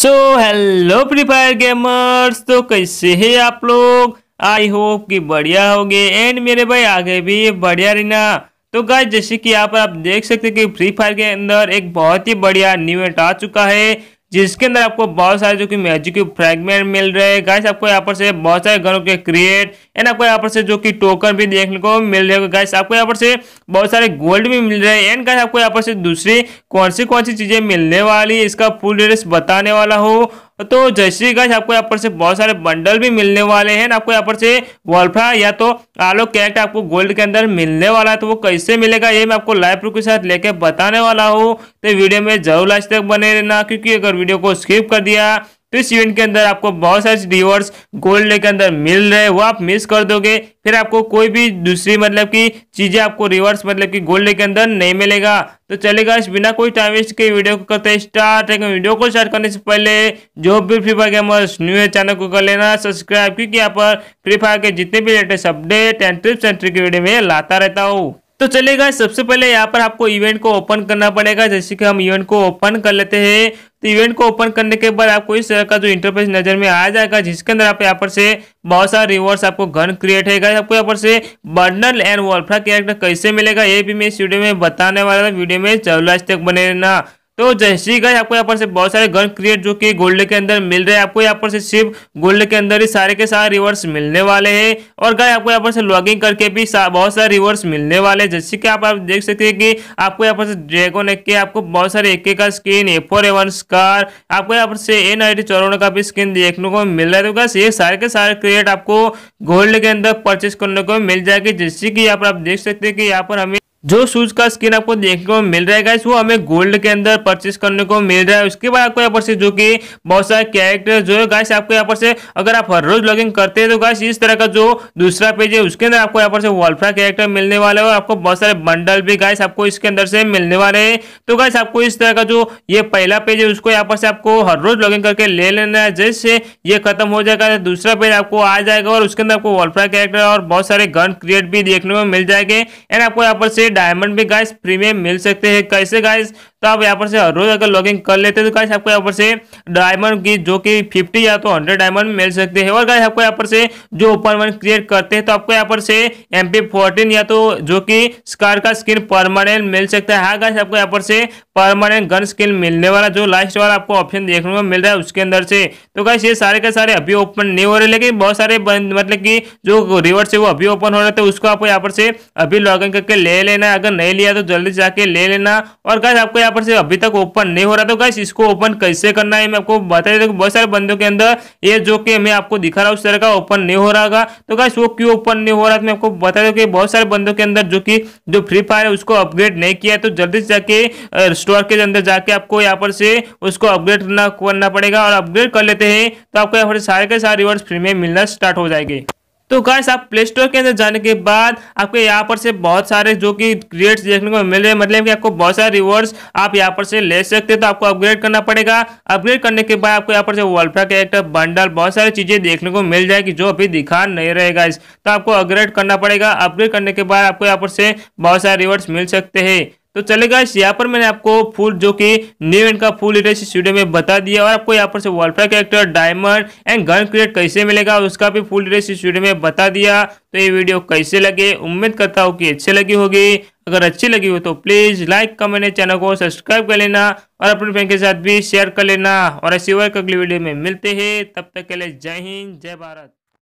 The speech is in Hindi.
सो हेलो फ्री फायर गेमर्स तो कैसे हैं आप लोग आई होप कि बढ़िया होगे एंड मेरे भाई आगे भी बढ़िया रहना तो गाय जैसे कि यहाँ पर आप देख सकते हैं कि फ्री फायर के अंदर एक बहुत ही बढ़िया न्यू इवेंट आ चुका है जिसके अंदर आपको बहुत सारे जो कि मैजिक के फ्रेगमेंट मिल रहे हैं गाइस आपको यहाँ पर से बहुत सारे घरों के क्रिएट एंड आपको यहाँ पर से जो कि टोकन भी देखने को मिल रहे हैं गाइस आपको यहाँ पर से बहुत सारे गोल्ड भी मिल रहे हैं एंड गाइस आपको यहाँ पर से दूसरी कौन सी कौन सी चीजें मिलने वाली इसका फुल डिटेल्स बताने वाला हो तो जैसी गाइस आपको यहाँ पर से बहुत सारे बंडल भी मिलने वाले हैं आपको यहाँ पर से वॉल्फ्रा या तो आलो कैरेक्ट आपको गोल्ड के अंदर मिलने वाला है तो वो कैसे मिलेगा ये मैं आपको लाइव प्रूफ के साथ लेके बताने वाला हूँ तो वीडियो में जरूर लास्ट तक बने रहना क्योंकि अगर वीडियो को स्किप कर दिया तो इस इवेंट के अंदर आपको बहुत सारे रिवॉर्ड्स गोल्ड के अंदर मिल रहे हैं वो आप मिस कर दोगे फिर आपको कोई भी दूसरी मतलब की चीज़ें आपको रिवॉर्ड्स मतलब की गोल्ड के अंदर नहीं मिलेगा तो चलेगा इस बिना कोई टाइम वेस्ट के वीडियो को करते हैं स्टार्ट लेकिन वीडियो को स्टार्ट करने से पहले जो भी फ्री फायर गेमर्स न्यू है चैनल को कर लेना सब्सक्राइब क्योंकि यहाँ पर फ्री फायर के जितने भी latest update and tips and trick video में लाता रहता हूँ तो चलेगा सबसे पहले यहाँ पर आपको इवेंट को ओपन करना पड़ेगा जैसे कि हम इवेंट को ओपन कर लेते हैं तो इवेंट को ओपन करने के बाद आपको इस तरह का जो इंटरफेस नजर में आ जाएगा जिसके अंदर आप यहाँ पर से बहुत सारे रिवॉर्ड्स आपको घन क्रिएट है आपको यहाँ पर से बर्नल एंड वॉल्फ्रा कैरेक्टर कैसे मिलेगा ये भी मैं इस वीडियो में बताने वाला था वीडियो में आज तक बने रहना तो जैसे ही गए आपको यहाँ पर से बहुत सारे गन क्रिएट जो कि गोल्ड के अंदर मिल रहे हैं आपको यहाँ पर से सिर्फ गोल्ड के अंदर ही सारे के सारे रिवर्स मिलने वाले हैं और गए आपको यहाँ पर से लॉगिंग करके भी सा, बहुत सारे रिवर्स मिलने वाले हैं जैसे कि आप, आप देख सकते हैं कि आपको यहाँ पर से ड्रैगन एक के आपको बहुत सारे एक का स्किन ए फोर एवन स्कार आपको यहाँ पर से ए आई का भी स्किन देखने को मिल रहा है तो बस ये सारे के सारे क्रिएट आपको गोल्ड के अंदर परचेस करने को मिल जाएगी जैसे कि यहाँ पर आप देख सकते हैं कि यहाँ पर हमें जो शूज का स्किन आपको देखने को मिल रहा है गाइस वो हमें गोल्ड के अंदर परचेस करने को मिल रहा है उसके बाद आपको यहाँ पर से जो कि बहुत सारे कैरेक्टर जो है गाइस आपको यहाँ पर से अगर आप हर रोज लॉगिंग करते हैं तो गाइस इस तरह का जो दूसरा पेज है उसके अंदर आपको यहाँ पर से वॉल्फ्रा कैरेक्टर मिलने वाला है और आपको बहुत सारे बंडल भी गाइस आपको इसके अंदर से मिलने वाले है तो गाइस आपको इस तरह का जो ये पहला पेज है उसको यहाँ पर से आपको हर रोज लॉगिंग करके ले लेना है जैसे ये खत्म हो जाएगा दूसरा पेज आपको आ जाएगा और उसके अंदर आपको वॉल्फ्रा कैरेक्टर और बहुत सारे गन क्रिएट भी देखने को मिल जाएंगे एंड आपको यहाँ पर से डायमंड में गाइस प्रीमियम मिल सकते हैं कैसे गाइस तो आप यहाँ पर से हर रोज अगर लॉगिंग कर लेते हैं तो गाइस आपको यहाँ पर से डायमंड की जो कि फिफ्टी या तो हंड्रेड डायमंड मिल सकते हैं और गाइस आपको यहाँ पर से जो ओपन वन क्रिएट करते हैं तो आपको यहाँ पर से एम पी या तो जो कि स्कार का स्किन परमानेंट मिल सकता है हाँ गाइस आपको यहाँ पर से परमानेंट गन स्किन मिलने वाला जो लास्ट वाला आपको ऑप्शन देखने को मिल रहा है उसके अंदर से तो गाइस ये सारे के सारे अभी ओपन नहीं हो रहे लेकिन बहुत सारे मतलब कि जो रिवर्स है वो अभी ओपन हो रहे थे तो उसको आपको यहाँ पर से अभी लॉग करके ले लेना अगर नहीं लिया तो जल्दी जाके ले लेना और गाइस आपको यहाँ पर से अभी तक ओपन नहीं हो रहा तो गाइस इसको ओपन कैसे करना है मैं आपको बता देता हूँ बहुत सारे बंदों के अंदर ये जो कि मैं आपको दिखा रहा हूँ उस तरह का ओपन नहीं हो रहा तो गाइस वो क्यों ओपन नहीं हो रहा तो मैं आपको बता दूँ कि बहुत सारे बंदों के अंदर जो कि जो फ्री फायर है उसको अपग्रेड नहीं किया तो जल्दी से जाके स्टोर के अंदर जाके आपको यहाँ पर से उसको अपग्रेड करना पड़ेगा और अपग्रेड कर लेते हैं तो आपको यहाँ पर सारे के सारे रिवॉर्ड फ्री में मिलना स्टार्ट हो जाएगी तो गाइस आप प्ले स्टोर के अंदर जाने के बाद आपको यहाँ पर से बहुत सारे जो कि रेट्स देखने को मिल रहे हैं मतलब कि आपको बहुत सारे रिवॉर्ड्स आप यहाँ पर से ले सकते हैं तो आपको अपग्रेड करना पड़ेगा अपग्रेड करने के बाद आपको यहाँ पर से वोल्फ्रा कैरेक्टर बंडल बहुत सारी चीज़ें देखने को मिल जाएगी जो अभी दिखा नहीं रहेगा इस तो आपको अपग्रेड करना पड़ेगा अपग्रेड करने के बाद आपको यहाँ पर से बहुत सारे रिवॉर्ड्स मिल सकते हैं तो चलेगा इस यहाँ पर मैंने आपको फुल जो कि न्यू एंड का फुल डिटेल्स इस वीडियो में बता दिया और आपको यहाँ पर से Wolfrahh character diamond and gun create कैसे मिलेगा उसका भी फुल डिटेल्स इस वीडियो में बता दिया तो ये वीडियो कैसे लगे उम्मीद करता हूँ कि अच्छी लगी होगी अगर अच्छी लगी हो तो प्लीज़ लाइक कमेंट चैनल को सब्सक्राइब कर लेना और अपने फ्रेंड के साथ भी शेयर कर लेना और ऐसी वर्क अगली वीडियो में मिलते हैं तब तक के लिए जय हिंद जय भारत